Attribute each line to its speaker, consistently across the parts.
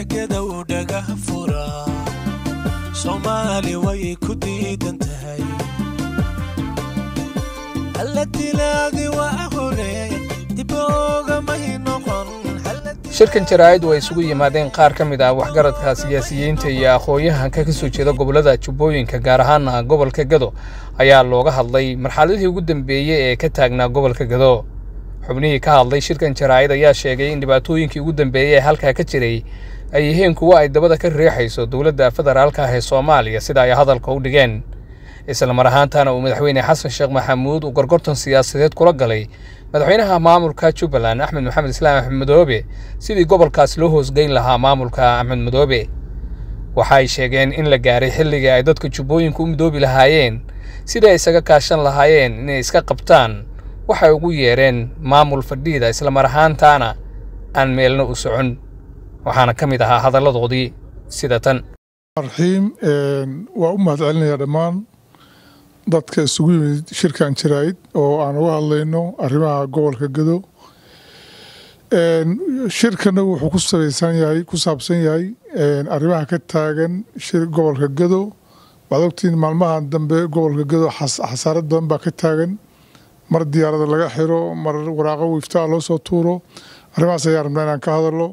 Speaker 1: xigada uu dhagaha furaa soomaali way ku diidan tahay shirkan
Speaker 2: jaraa'id oo isugu yimaadeen qaar ka mid ah waxgaradka siyaasiyiinta iyo aqoon-yahanka ka soo jeeda gobollada jubbooyinka gaar ahaana gobolka gado ayaa looga hadlay marxaladihii ugu dambeeyey ee ka taagnaa gobolka gado xubnihii ka hadlay shirkan jaraa'id ayaa sheegay in dhibaatooyinkii ugu dambeeyey ee halkaa ka jiray ay yihiin kuwa ay dabada ka riixayso dowladda federaalka ah ee soomaaliya sida ay hadalka u dhigeen islamar mar ahaantaana uu madaxweyne xasan sheekh maxamuud uu gorgortan siyaasadeed kula galay madaxweynaha maamulka jubbaland axmed maxamed islaam axmed madoobe sidii gobolkaas loo hoosgeyn lahaa maamulka axmed madoobe waxa ay sheegeen in la gaaray xilligii ay dadka jubbooyinka u midoobi lahaayeen sida siday isaga kaashan lahaayeen inay iska qabtaan waxay ugu yeedheen maamul fadhiida islamar ahaantaana aan meelna u socon waxaana ka mid ahaa hadalladoodii sida tan
Speaker 3: raxiim waa u mahadcelinayaa dhammaan dadka isugu yimid shirkan jaraa'id oo aan uga hadlayno arrimaha gobolka gado shirkana wuxuu ku sabaysan yahay ku saabsan yahay arrimaha ka taagan gobolka gado waad ogtiin maalmahan dambe gobolka gado xasaarad badan baa ka taagan mar diyaarada laga xiro mar waraaqo wiiftaa loo soo tuuro arrimahaas ayaan rabnaa inaan ka hadalo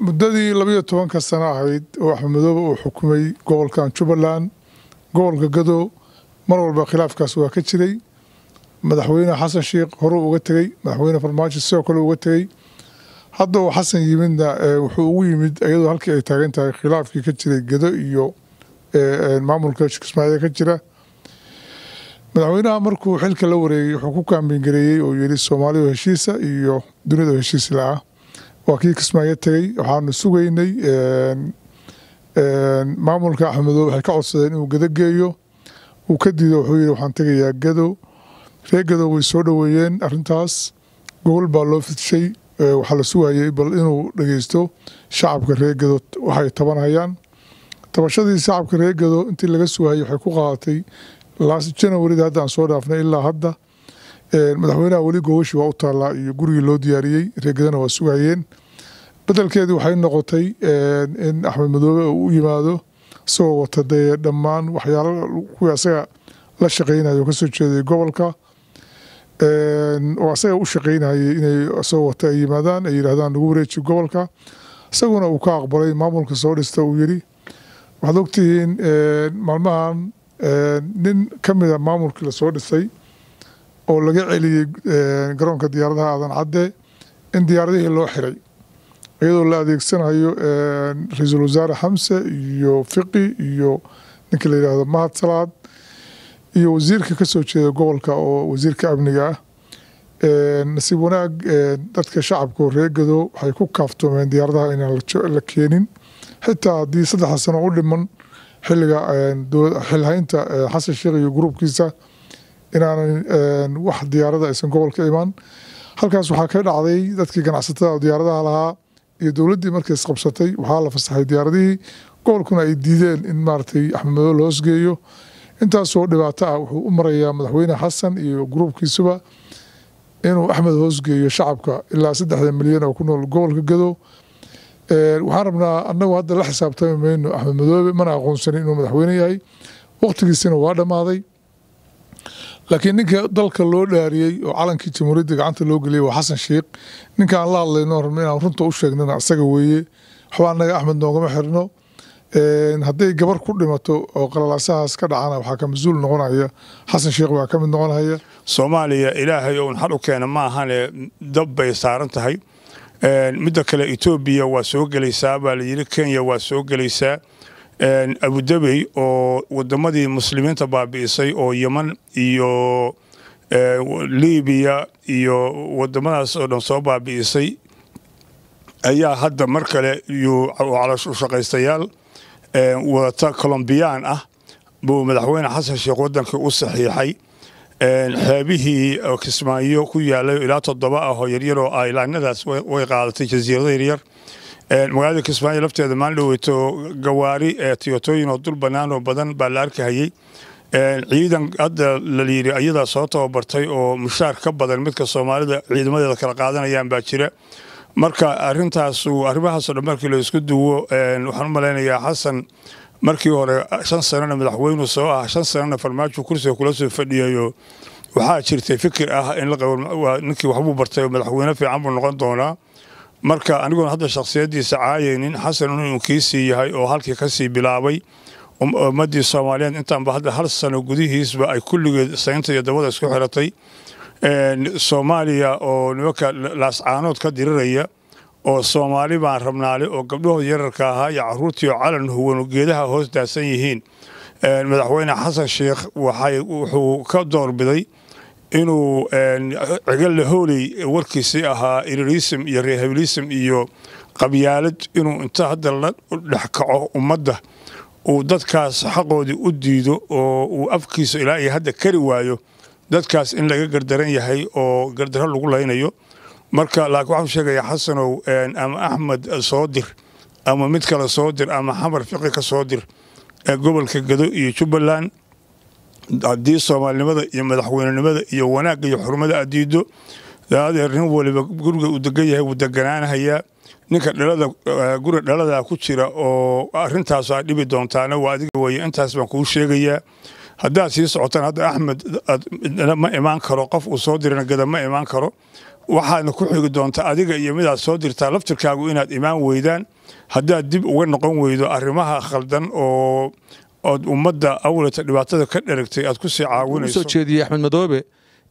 Speaker 3: muddadii labayo tobanka sano ahayd oo axmed uu xukumay gobolkan jubbaland gobolka gado mar walba khilaafkaas waa ka jiray madaxweyne xasan sheikh horuu uga tegey madaxweyne farmaajo sidoo kale uga tegey hadda uu xasan yimidna wuxuu ugu yimid iyadoo halkii ay taagan tahay khilaafkii ka jiray gado iyo maamulka sheekh ka jira madaxweynaha markuu xilka la wareegay wuxuu ku kaambingareeyey gareeyey oo yidhi soomaalidu heshiisa iyo dunidu heshiis la-ah waa kii kismaayo tegey waxaanu sugaynay maamulka axmedoo waxay ka codsadeen inuu gado geeyo uu ka diido wuxuu yidhi waxaan tegayaa gado reer gado way soo dhoweeyeen arintaas gogol baa loo fidshay waxaa la sugayay bal inuu dhageysto shacabka reer gado waxay tabanhayaan tabashadii shacabka reer gado intii laga sugayay waxay ku qaadatay laas hadda aan soo dhaafnay ilaa hadda madaxweynaha weli googoshi waa u taallaa iyo gurigii loo diyaariyey reegadana waa sugayeen bedelkeedii waxay noqotay in axmed madoobe uu u yimaado isagoo wata dee dhammaan waxyaala kuwii asaga la shaqaynayo kasoo jeeday gobolka oo asaga u shaqaynayay inay isagoo wata ay yimaadaan ay yidhahdaan lagu wareeji gobolka isaguna uu ka aqbalay maamulka soo dhista uu yidhi waxaad ogtihiin maalmahan nin ka mida ah maamulkii lasoo dhisay oo laga celiyey eh, garoonka diyaaradaha aadan cadde in diyaaradihii loo xiray iyadoo la adeegsanayo eh, ra-iisul wasaare xamse iyo fiqi iyo ninka la yidhaahdo mahad salaad iyo wasiirka kasoo jeeda gobolka oo wasiirka amniga ah eh, nasiib wanaag dadka shacabka oo reegado waxay ku kaaftoomeen diyaaradaha inaan la keenin xitaa haddii saddexa sano u dhiman xiliga xilhaynta xasan sheekh iyo gruubkiisa inaana wax diyaarada aysan gobolka imaan halkaas waxaa ka dhacday dadkii ganacsatada diyaaradaha lahaa iyo dowladdii markii isqabsatay waxaa la fasaxay diyaaradihii gobolkuna ay diideen in maaratay axmed madow la hoosgeeyo intaasoo dhibaato ah wuxuu u marayaa madaxweyne xasan iyo gruubkiisuba inuu axmed hoosgeeyo shacabka ilaa saddexda milyan oo ku nool gobolka gado waxaan rabnaa anagu hadda la xisaabtami mayno axmed madoobe mana aqoonsanin inuu madaxweyne yahay waqtigiisina waa dhammaaday laakiin ninka dalka loo dhaariyey oo calankii jamhuuriyadda gacanta loo geliyey waa xasan sheikh ninkaan la hadlayno inaan runta u sheegnana isaga weeye waxbaa naga axmed noogama xirno hadday gabar ku dhimato oo qalalaasahaas ka dhacana waxaa ka mas noqonaya xasan sheikh waa ka mid noqonaya
Speaker 4: soomaaliya ilaahay oun xal u keena ma ahane dab bay saaran tahay midda kale etoobiya waa soo gelaysaa baa layidhi kenya waa soo gelaysaa abudabey oo wadamadii muslimiinta baabi'isay oo yeman iyo eh, libiya iyo wadamadaas oo dhan soo baabi'isay ayaa hadda mar kale calshaqaystayaal eh, wadata colombiyaan ah buu madaxweyne xasan sheekh wadankii u saxiixay xeebihii kismaayo ku yaalay ilaa toddoba ah oo yaryaroo aylaanadaas way qaadatay jasiirado yaryar magaalada kismaayo lafteeda maalin dhaweyto gawaari tiyootooyin oo dul bannaan oo badan baa la arkahayey ciidan hadda layidhi ayadaa soo tababartay oo mushaar ka badan midka soomaalida ciidamadeeda kala qaadanayaan baa jira marka arintaas arrimahaasoo dhan markii la duwo waxaan u malaynayaa xasan markii hore shan sanana madaxweynuu soo ah shan sanana farmaajo kursiga kula soo fadhiyayo waxaa jirtay fikir ah in ninkii waxbuu bartay madaxweyne fiican buu noqon doonaa marka aniguna hadda shakhsiyaddiisa caayaynin xasan inuu sii yahay oo halkii kasii bilaabay um, ummaddii soomaaliyeed intaanba hadda hal sano gudihiisba ay kulligeed saynta iyo dabada isku xiratay soomaaliya oo nimanka laascaanood ka diriraya oo soomaali baan rabnaale oo gabdhahood yararka ahaa iyo caruurtii oo calan huwan geedaha hoos daadsan yihiin madaxweyne xasan sheikh wuxuu ka doorbiday inuu cigalla hooley warkiisii ahaa irirism iyo rehabilism iyo qabyaalad inuu inta hadda la dhex kaco ummadda uu dadkaas xaqoodii u diido oo uu afkiisa ilaa iyo hadda kari waayo dadkaas in laga gardaran yahay oo gardaro lagu laynayo marka laakiin waxau sheegayaa xasanow ama axmed soo dir ama mid kale soo dir ama xamar fiqi ka soo dir ee gobolka gado iyo jubbaland haddii soomaalinimada iyo madaxweynenimada iyo wanaagga iyo xurmada aad diiddo daadeer nin waliba guriga uu degan yahay wuu deganaanhayaa ninka eh, guriga dhaladaa ku jira oo arintaasaa dhibi doontaana waa adiga weye intaas baan kuu sheegayaa haddaad sii socotaan hadda axmed ma imaan karo qof uu soo dirana gada ma imaan karo waxaadna ku xigi doonta adiga iyo midaad soo dirtaa laftirkaagu inaad imaan weydaan haddaad dib uga noqon weydo arrimaha khaldan oo ood ummadda awlata dhibaatada ka dheragtay aad kusii caawinayso soo jeediyey axmed madoobe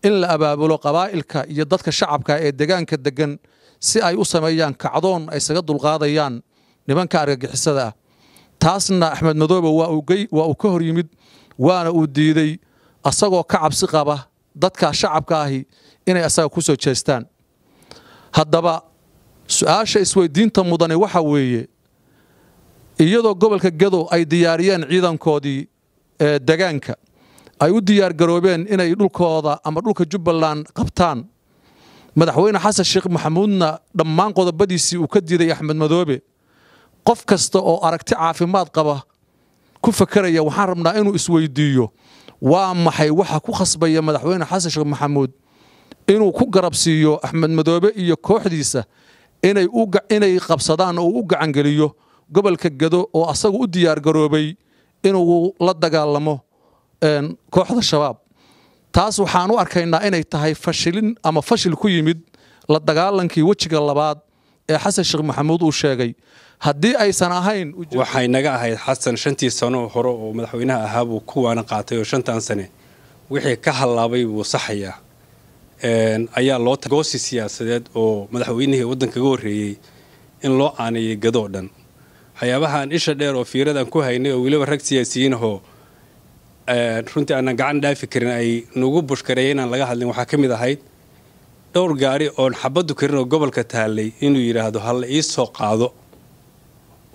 Speaker 1: in la abaabulo qabaa'ilka iyo dadka shacabka ee degaanka deggan si ay u sameeyaan kacdoon ay isaga dulqaadayaan nimanka argagixisada ah taasna axmed madoobe waa uu ka hor yimid waana uu diiday asagoo ka cabsi qaba dadka shacabka ahi inay asaga ku soo jeestaan haddaba su-aasha isweydiinta mudane waxa weeye iyadoo gobolka gedo ay diyaariyeen ciidankoodii ee degaanka ay u diyaargaroobeen inay dhulkooda ama dhulka jubbaland qabtaan madaxweyne xasan sheekh maxamuudna dhammaan qodobadiisii uu ka diiday axmed madoobe qof kasta oo aragti caafimaad qaba ku fakeraya waxaan rabnaa inuu isweydiiyo waa maxay waxa ku khasbaya madaxweyne xasan sheekh maxamuud inuu ku garabsiiyo axmed madoobe iyo kooxdiisa inay qabsadaan oo u u gacangeliyo gobolka gado oo asagu u diyaargaroobay inuu la dagaalamo kooxda shabaab taas waxaan u arkaynaa inay tahay fashilin ama fashil ku yimid la dagaalankii wejiga labaad ee xasan sheekh maxamuud uu sheegay haddii aysan ahayn waxay naga ahayd xasan shantii
Speaker 2: sano hore oo madaxweynaha ahaabuu waana qaatay oo shantan sane wixii ka hallaabay buu saxayaa ayaa loo goosi siyaasadeed oo madaxweynihii waddankaga horreeyey in loo aanayay gadoo dhan waxyaabahaan isha dheer oo fiiradan ku haynay oo weliba rag siyaasiyiinahoo eh, runtii aanan gacan dhaafi karin ay nagu bushkareeya inaan laga hadlin waxaa ka mid ahayd dhowr gaari oon xabaddu karin oo gobolka taallay inuu yidhaahdo hala ii soo qaado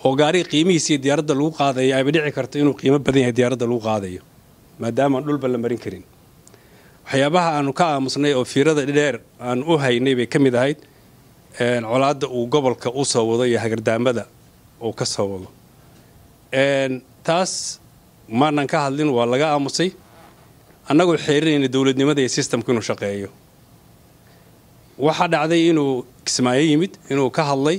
Speaker 2: oo gaariga qiimihiisiiyo diyaaradda lagu qaadaya ayba dhici karto inuu qiimo badan yahay diyaaradda lagu qaadayo maadaamaan dhulba la marin karin waxyaabaha aanu ka aamusnay oo fiirada dheer aan u haynay bay ka mid ahayd eh, colaadda uu gobolka u soo wado iyo hagardaamada uu ka soo wado taas maanaan ka hadlin waa laga aamusay annagoo xeerinayna dowladnimada iyo sistamku inuu shaqeeyo waxaa dhacday inuu kismaayo yimid inuu ka hadlay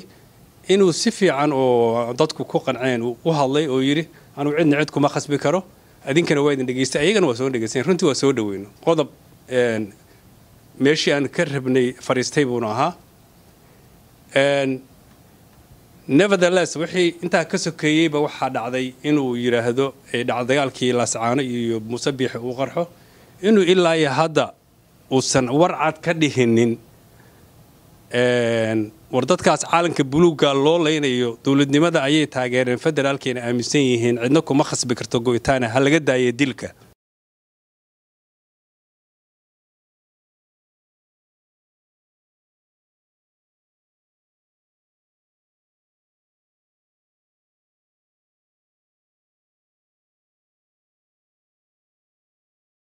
Speaker 2: inuu si fiican oo dadku ku qanceen u hadlay oo yidhi anuu cidna cid kuma khasbi karo adinkana waa idin dhegaystay ayagana waa soo dhegaystayn runtii waa soo dhoweyno qodob meeshii aan ka rabnay fariistay buuna ahaa nevertheless wixii intaa ka sokeeyeyba waxaa dhacday inuu yidhaahdo dhacdagaalkii laascaano iyo muuse biixi uu qarxo inuu ilaa iyo hadda uusan warcad ka dhihinin war dadkaas caalanka buluugga loo laynayo dowladnimada ayay taageereen federaalkayna aaminsan yihiin cidna kuma
Speaker 1: khasbi karto go'itaana ha laga daaye dilka